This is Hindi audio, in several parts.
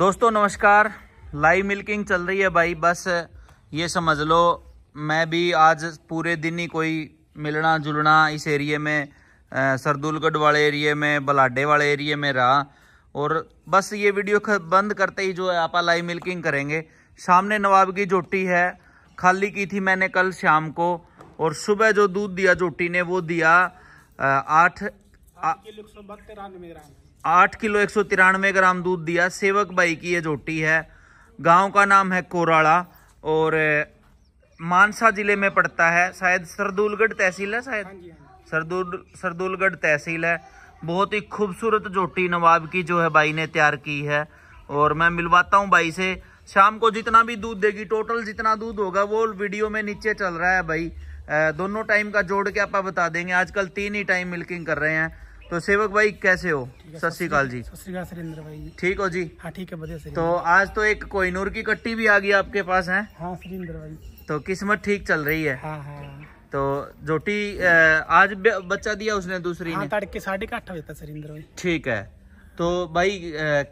दोस्तों नमस्कार लाइव मिल्किंग चल रही है भाई बस ये समझ लो मैं भी आज पूरे दिन ही कोई मिलना जुलना इस एरिए में सरदुलगढ़ वाले एरिए में बलाडे वाले एरिए में रहा और बस ये वीडियो बंद करते ही जो है आप लाइव मिल्किंग करेंगे सामने नवाब की जोटी है खाली की थी मैंने कल शाम को और सुबह जो दूध दिया जोटी ने वो दिया आठ आठ किलो एक सौ तिरानवे ग्राम दूध दिया सेवक बाई की ये जोटी है गांव का नाम है कोराड़ा और मानसा ज़िले में पड़ता है शायद सरदूलगढ़ तहसील है शायद हाँ हाँ सरदूल सरदूलगढ़ तहसील है बहुत ही खूबसूरत जोटी नवाब की जो है बाई ने तैयार की है और मैं मिलवाता हूँ बाई से शाम को जितना भी दूध देगी टोटल जितना दूध होगा वो वीडियो में नीचे चल रहा है भाई दोनों टाइम का जोड़ के आप बता देंगे आजकल तीन ही टाइम मिल्किंग कर रहे हैं तो सेवक भाई कैसे हो सत श्रीकाल जी सत श्रीकाल भाई ठीक हो जी हाँ ठीक है बढ़िया तो आज तो एक कोहिनूर की कट्टी भी आ गई आपके पास है हाँ भाई तो किस्मत ठीक चल रही है हाँ हाँ तो जोटी आज बच्चा दिया उसने दूसरी हाँ, ने तड़के साढ़े आठ बजे तक सुरेंद्र भाई ठीक है तो भाई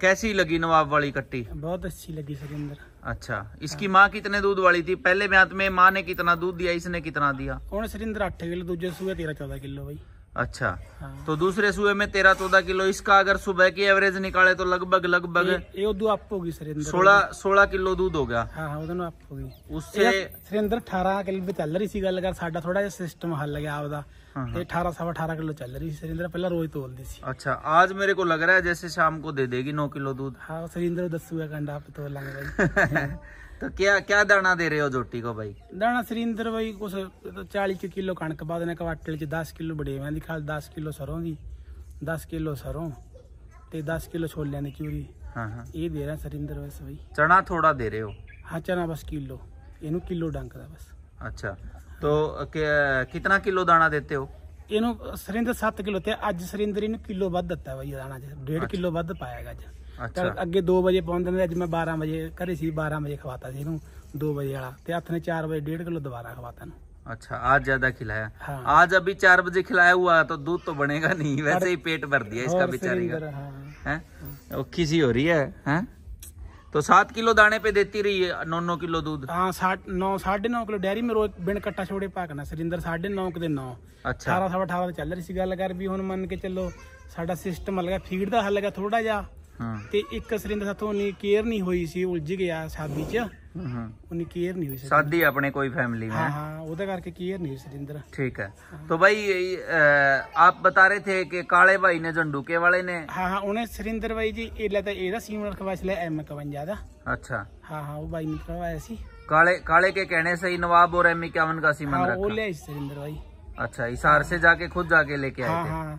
कैसी लगी नवाब वाली कट्टी बहुत अच्छी लगी सुरेंद्र अच्छा हाँ। इसकी हाँ। माँ कितने दूध वाली थी पहले ब्यात में माँ ने कितना दूध दिया इसने कितना दिया कौन सुरेंद्र अठ किलो दूजे सुबह तेरह चौदह किलो भाई अच्छा हाँ। तो दूसरे सुबह में तेरह चौदह किलो इसका अगर सुबह की एवरेज निकाले तो लगभग लगभग सोलह सोलह किलो दूध हो गया हाँ, हाँ आप होगी उससे सरेंद्र अठारह किलो भी चल रही गल अगर साडा थोड़ा सिस्टम हल गया आपका हाँ, हाँ। अठारह सवा अठारह किलो चल रही सरेंद्र पहला रोज तोल दी सी अच्छा आज मेरे को लग रहा है जैसे शाम को दे देगी नौ किलो दूध हाँ सरेंद्र दस सुबह का अंडा आप तोल लागे तो क्या क्या दाना दे रहे हो जोटी को भाई दाना सरिंदर भाई कुछ तो चालीस किलो कणक बाद ने दस किलो बड़े मैं दिखा दस किलो सरों की दस किलो सरों दस किलो छोलिया की चूरी हाँ, हाँ। ये दे रहा सरिंदर बस भाई चना थोड़ा दे रहे हो हाँ चना बस किलो इन किलो डंक बस अच्छा तो कितना किलो दाना देते हो ਇਹਨੂੰ ਸਰਿੰਦਰ 7 किलो ਤੇ ਅੱਜ ਸਰਿੰਦਰ ਇਹਨੂੰ ਕਿਲੋ ਵੱਧ ਦਿੱਤਾ ਬਈ ਦਾਣਾ ਜੀ 1.5 ਕਿਲੋ अच्छा। ਤਾਂ ਅੱਗੇ 2 ਵਜੇ ਪਾਉਂਦੇ ਨੇ ਅੱਜ ਮੈਂ 12 ਵਜੇ ਘਰੇ ਸੀ 12 ਵਜੇ ਖਵਾਤਾ ਸੀ ਇਹਨੂੰ 2 ਵਜੇ ਵਾਲਾ ਤੇ ਹੱਥ ਨੇ 4 ਵਜੇ अच्छा आज ज्यादा खिलाया हाँ। आज अभी चार बजे खिलाया हुआ तो दूध तो बनेगा नहीं वैसे ही पेट भर दिया इसका बेचारी का है वो किसी हो रही है, है? तो सात किलो दाने पे देती रही है नौ नौ किलो दूध हाँ साठ नौ साढ़े नौ किलो डेयरी में रोज बिन कट्टा छोड़े पाकना सरिंदर साढ़े नौ के नौ अच्छा अठारह सवा अठारह चल रही थी गल कर भी हम मन के चलो ਸਾਡਾ ਸਿਸਟਮ ਹਲਗਾ ਫੀਡ ਦਾ ਹਲਗਾ थोड़ा ਜਿਹਾ ਤੇ ਇੱਕ ਅਸਰੇ ਸਾਥੋਂ ਉਨੀ ਕੇਅਰ ਨਹੀਂ ਹੋਈ ਸੀ ਉਲਝ ਗਿਆ ਸ਼ਾਦੀ 'ਚ ਹੂੰ ਕੇਅਰ ਨਹੀਂ ਹੋਈ ਸੀ शादी अपने कोई फैमिली में ਉਹਦੇ ਕਰਕੇ ਕੇਅਰ ਨਹੀਂ ਸਰਿੰਦਰ ठीक है तो भाई अ, आप बता रहे थे कि काले भाई ने झंडूके वाले ਹਾਂ ਹਾਂ ਉਹਨੇ ਸਰਿੰਦਰ ਬਾਈ ਜੀ ਇਹ ਤਾਂ ਇਹਦਾ ਸੀਮ ਰਖਵਾ ਸੀ ਲੈ ਐਮ 51 ਦਾ अच्छा ਹਾਂ ਹਾਂ ਉਹ ਬਾਈ ਨੇ ਕਰਵਾਇਆ ਸੀ काले काले के कहने से ही नवाब और एम इक्यावन का हाँ सीमन वो रखा ले सरिंदर भाई अच्छा से जाके खुद जाके लेके आए थे हाँ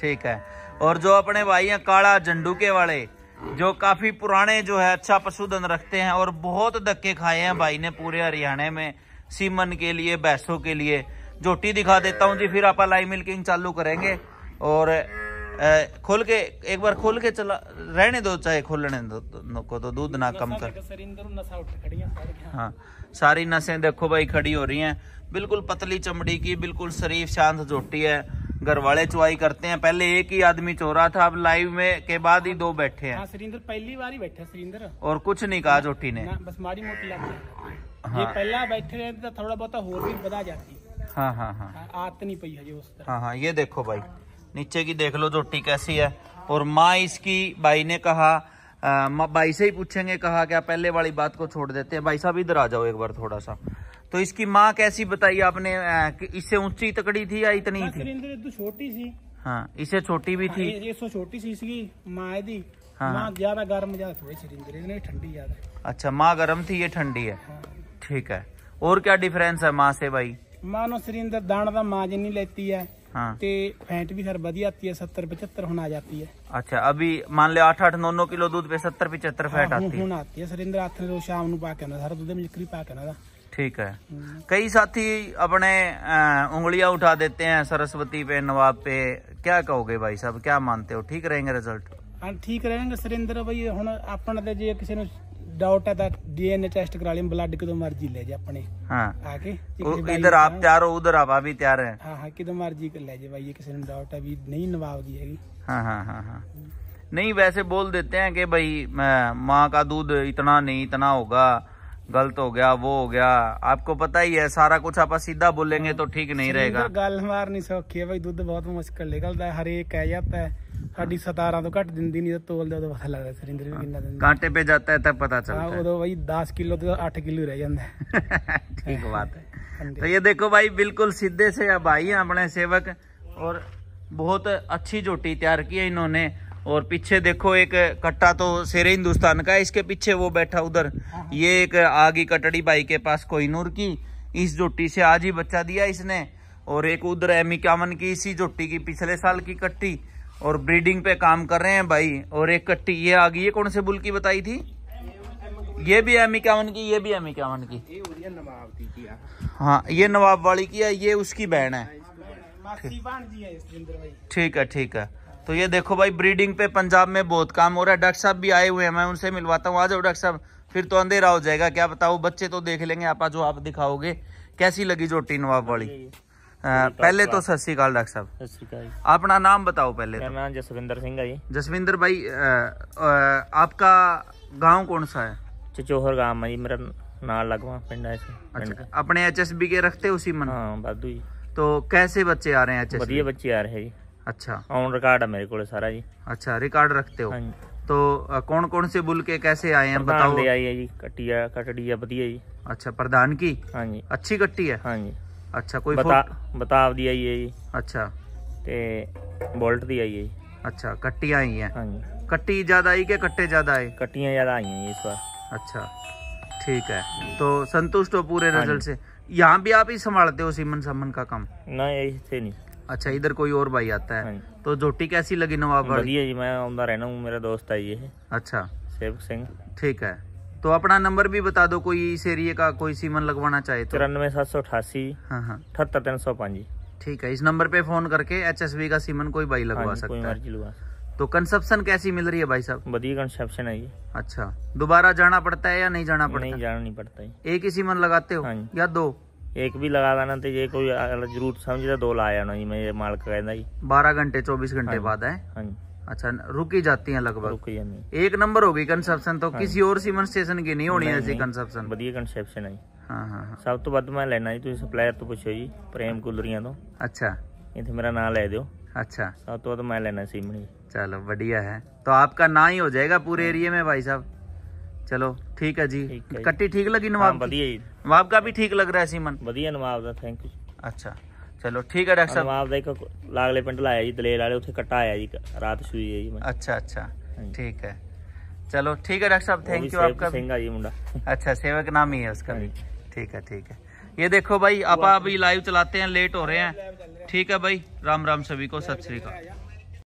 ठीक है और जो अपने भाई हैं काला झंडूके वाले जो काफी पुराने जो है अच्छा पशुधन रखते हैं और बहुत धक्के खाए हैं भाई ने पूरे हरियाणा में सीमन के लिए बैसों के लिए जोटी दिखा देता हूँ जी फिर आप लाइव मिल्किंग चालू करेंगे और खोल के एक बार खोल के चला रहने दो चाहे खोलने दो को तो दूध ना कम कर हाँ सारी नसें देखो भाई खड़ी हो रही हैं बिल्कुल पतली चमड़ी की बिल्कुल शरीफ शांत जोटी है घर वाले चुवाई करते हैं पहले एक ही आदमी चोरा था अब लाइव में के बाद ही दो बैठे हैं हाँ, सुरेंद्र पहली बार ही बैठे सुरेंद्र और कुछ नहीं कहा जोटी ने बस मारी मोटी हाँ। ये पहला बैठे रहते तो थोड़ा बहुत हो भी बता जाती हाँ, हाँ हाँ हाँ आत नहीं पी है उस तरह हाँ हाँ ये देखो भाई नीचे की देख लो जोटी कैसी है और माँ इसकी भाई ने कहा आ, भाई से ही पूछेंगे कहा क्या पहले वाली बात को छोड़ देते हैं भाई साहब इधर आ जाओ एक बार थोड़ा सा तो इसकी माँ कैसी बताई आपने इससे ऊंची तकड़ी थी या इतनी हाँ, थी तो छोटी सी हाँ इससे छोटी भी हाँ, थी इससे छोटी सी इसकी माँ थी हाँ। ज्यादा गर्म ज्यादा ठंडी ज्यादा अच्छा माँ गर्म थी ये ठंडी है ठीक है और क्या डिफरेंस है माँ से भाई माँ नो सरिंदर दाना का माँ नहीं लेती है हाँ। ते भी सर बढ़िया आती है सत्तर पचहत्तर होना जाती है अच्छा अभी मान ले आठ आठ नौ नौ किलो दूध पे सत्तर पचहत्तर फैट हाँ, आती है सरिंदर आते शाम पा के सारा दुध में लिकरी पा के ठीक है कई साथी अपने उंगलियां उठा देते हैं सरस्वती पे नवाब पे क्या कहोगे भाई साहब क्या मानते हो ठीक रहेंगे रिजल्ट हाँ, ठीक रहेंगे सुरेंद्र भाई हम ਆਪਣਾ जो किसी डाउट है ਡਾਊਟ ਹੈ ਤਾਂ ਡੀਐਨਏ ਟੈਸਟ ਕਰਾ ਲਈ ਬਲੱਡ ਕਿਦੋਂ ਮਰਜੀ ਲੈ ਜਾ ਆਪਣੇ ਹਾਂ ਆ ਕੇ ਇਧਰ ਆਪ ਤਿਆਰ ਹੋ ਉਧਰ ਆਪਾ मर्जी ਤਿਆਰ ਹੈ ਹਾਂ ਹਾਂ ਕਿਦੋਂ ਮਰਜੀ ਲੈ ਜਾ ਭਾਈ ਕਿਸੇ नहीं वैसे बोल देते हैं कि भाई माँ का दूध इतना नहीं इतना होगा गलत हो गया वो हो गया आपको पता ही है सारा कुछ आप सीधा बोलेंगे तो ठीक नहीं रहेगा गल मारनी सौखी है भाई दुध बहुत मुश्किल निकलता है हरेक कह जाता है बात हाँ तो है अपने सेवक और बहुत अच्छी झोटी तैयार की है इन्होंने और पीछे देखो एक कट्टा तो शेर हिंदुस्तान का है इसके पीछे वो बैठा उधर ये एक आगी कटड़ी बाई के पास कोहिनूर की इस जोटी से आज ही बच्चा दिया इसने और एक उधर एमी कामन की इसी जोटी की पिछले साल की कट्टी और ब्रीडिंग पे काम कर रहे हैं भाई और एक कट्टी ये आ गई ये कौन से बुल की बताई थी ये भी एमी कामन की ये भी एमी कामन की हाँ ये नवाब वाली की है ये उसकी बहन है हाँ, ठीक है ठीक है तो ये देखो भाई ब्रीडिंग पे पंजाब में बहुत काम हो रहा है डॉक्टर साहब भी आए हुए हैं मैं उनसे मिलवाता हूँ आ जाओ डॉक्टर साहब फिर तो अंधेरा हो जाएगा क्या बताओ बच्चे तो देख लेंगे आपा जो आप दिखाओगे कैसी लगी जो टीन नवाब वाली पहले तो सत श्रीकाल डॉक्टर साहब अपना नाम बताओ पहले तो। मेरा नाम जसविंदर सिंह है जसविंदर भाई आपका गाँव कौन सा है चचोहर गांव है मेरा नाल लगवा पिंड है अच्छा अपने एचएसबी के रखते उसी मन हाँ बादू जी तो कैसे बच्चे आ रहे हैं एचएसबी बढ़िया बच्चे आ रहे हैं जी अच्छा ऑन रिकॉर्ड है मेरे को सारा जी अच्छा रिकॉर्ड रखते हो हाँ तो कौन कौन से बुल के कैसे आए हैं बताओ ले आई है जी कटिया कटड़ी बढ़िया जी अच्छा प्रधान की हाँ जी अच्छी कट्टी है हाँ जी अच्छा कोई बता बताव दी आई है जी अच्छा ते बोल्ट दी आई है जी अच्छा कट्टिया आई है हाँ जी कट्टी ज्यादा आई के कट्टे ज्यादा ਆਏ कट्टिया ज्यादा आई है इस बार अच्छा ठीक है तो संतुष्ट हो पूरे रिजल्ट हाँ से यहाँ भी आप ही संभालते हो सीमन सामन का काम ना यही थे नहीं अच्छा इधर कोई और भाई आता है हाँ तो जोटी कैसी लगी नवाब बढ़िया जी मैं रहना हूँ मेरा दोस्त है ये अच्छा सेवक सिंह ठीक है तो अपना नंबर भी बता दो कोई इस एरिए का कोई सीमन लगवाना चाहे तिरानवे तो। सात सौ अठासी अठहत्तर हाँ, हाँ। तीन सौ पाँच ठीक है इस नंबर पे फोन करके एचएसबी का सीमन कोई भाई लगवा सकता है तो कंसेप्शन कैसी मिल रही है भाई साहब बढ़िया कंसेप्शन है ये अच्छा दोबारा जाना पड़ता है या नहीं जाना पड़ता नहीं जाना नहीं पड़ता है एक ही सीमन लगाते हो या दो ਇੱਕ ਵੀ ਲਗਾ ਦੇਣਾ ਤੇ ਜੇ ਕੋਈ ਜ਼ਰੂਰ ਸਮਝਦਾ ਦੋ ਲਾ ਜਾਣਾ ਜੀ ਮੈਂ ਇਹ ਮਾਲਕ ਕਹਿੰਦਾ ਜੀ 12 ਘੰਟੇ 24 घंटे हाँ बाद है ਹਾਂਜੀ हाँ अच्छा रुकी जाती हैं लगभग रुकी जाती एक नंबर होगी कंसेप्शन तो हाँ किसी और सीमन स्टेशन की नहीं होनी ऐसी कंसेप्शन ਵਧੀਆ ਕੰਸੈਪਸ਼ਨ ਹੈ ਜੀ ਹਾਂ ਹਾਂ ਸਭ ਤੋਂ ਵੱਧ ਮੈਂ ਲੈਣਾ ਜੀ ਤੁਸੀਂ ਸਪਲਾਇਰ ਤੋਂ ਪੁੱਛੋ ਜੀ ਪ੍ਰੇਮ ਕੁਲਰੀਆਂ ਤੋਂ ਅੱਛਾ ਇੱਥੇ ਮੇਰਾ ਨਾਮ ਲੈ ਦਿਓ अच्छा सब तो, तो मैं लेना सीमनी चलो बढ़िया है तो आपका ना ही हो जाएगा पूरे एरिया में भाई साहब चलो ठीक है जी कट्टी ठीक लगी नवाब हाँ, नवाब का भी ठीक लग रहा है सीमन वादिया नवाब का थैंक यू अच्छा चलो ठीक है डॉक्टर साहब नवाब ਦਾ ਇੱਕ ਲਾਗਲੇ ਪਿੰਡ ਲਾਇਆ ਜੀ ਦਲੇਰ ਵਾਲੇ ਉੱਥੇ ਕੱਟਾ ਆਇਆ ਜੀ ਰਾਤ अच्छा ਹੈ अच्छा, हाँ ठीक है चलो ठीक है डॉक्टर साहब थैंक यू आपका सिंगा जी मुंडा अच्छा सेवक नाम ही है उसका हाँ भी ठीक है ठीक है ये देखो भाई आप अभी लाइव चलाते हैं लेट हो रहे हैं ठीक है भाई राम राम सभी को सत श्रीकाल